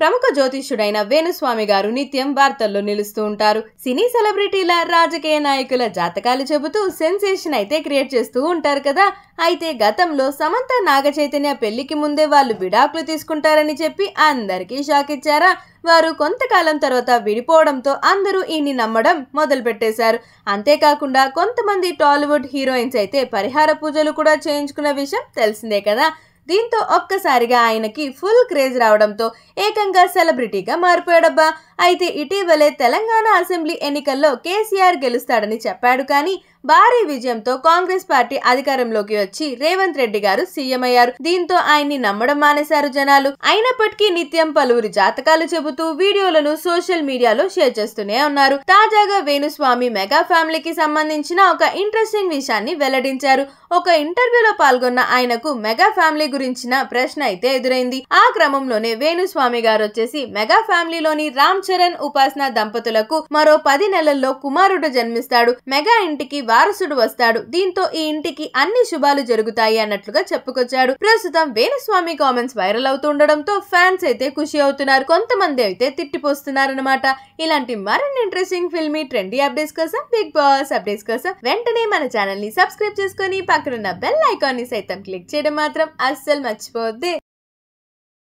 ప్రముఖ జ్యోతిష్యుడైన వేణుస్వామి గారు నిత్యం వార్తల్లో నిలుస్తూ ఉంటారు సినీ సెలబ్రిటీల రాజకీయ నాయకుల జాతకాలు చెబుతూ సెన్సేషన్ అయితే క్రియేట్ చేస్తూ ఉంటారు కదా అయితే గతంలో సమంత నాగ చైతన్య పెళ్లికి ముందే వాళ్ళు విడాకులు తీసుకుంటారని చెప్పి అందరికీ షాక్ ఇచ్చారా వారు కొంతకాలం తర్వాత విడిపోవడంతో అందరూ ఈయన్ని నమ్మడం మొదలుపెట్టేశారు అంతేకాకుండా కొంతమంది టాలీవుడ్ హీరోయిన్స్ అయితే పరిహార పూజలు కూడా చేయించుకున్న విషయం తెలిసిందే కదా దీంతో ఒక్కసారిగా ఆయనకి ఫుల్ క్రేజ్ రావడంతో ఏకంగా సెలబ్రిటీగా మారిపోయాడబ్బా అయితే ఇటీవలే తెలంగాణ అసెంబ్లీ ఎన్నికల్లో కేసీఆర్ గెలుస్తాడని చెప్పాడు కానీ భారీ విజయంతో కాంగ్రెస్ పార్టీ అధికారంలోకి వచ్చి రేవంత్ రెడ్డి గారు సీఎం అయ్యారు దీంతో ఆయన్ని నమ్మడం మానేశారు జనాలు అయినప్పటికీ నిత్యం పలువురు జాతకాలు చెబుతూ వీడియోలను సోషల్ మీడియాలో షేర్ చేస్తూనే ఉన్నారు తాజాగా వేణుస్వామి మెగా ఫ్యామిలీకి సంబంధించిన ఒక ఇంట్రెస్టింగ్ విషయాన్ని వెల్లడించారు ఒక ఇంటర్వ్యూలో పాల్గొన్న ఆయనకు మెగా ఫ్యామిలీ గురించిన ప్రశ్న అయితే ఎదురైంది ఆ క్రమంలోనే వేణుస్వామి గారు వచ్చేసి మెగా ఫ్యామిలీలోని రామ్ చరణ్ ఉపాసన దంపతులకు మరో పది నెలల్లో కుమారుడు జన్మిస్తాడు మెగా ఇంటికి వారసుడు వస్తాడు దీంతో ఈ ఇంటికి అన్ని శుభాలు జరుగుతాయి అన్నట్లుగా చెప్పుకొచ్చాడు ప్రస్తుతం వేణుస్వామి కామెంట్స్ వైరల్ అవుతుండడంతో ఫ్యాన్స్ అయితే ఖుషి అవుతున్నారు కొంతమంది అయితే తిట్టిపోస్తున్నారనమాట ఇలాంటి మరిన్ని ఇంట్రెస్టింగ్ ఫిల్మీ ట్రెండీ అప్డేట్స్ కోసం బిగ్ బాస్ అప్డేట్స్ కోసం వెంటనే మన ఛానల్ ని సబ్స్క్రైబ్ చేసుకుని పక్కనున్న బెల్ ఐకాన్ ని సైతం క్లిక్ చేయడం మాత్రం అస్సలు so much for this.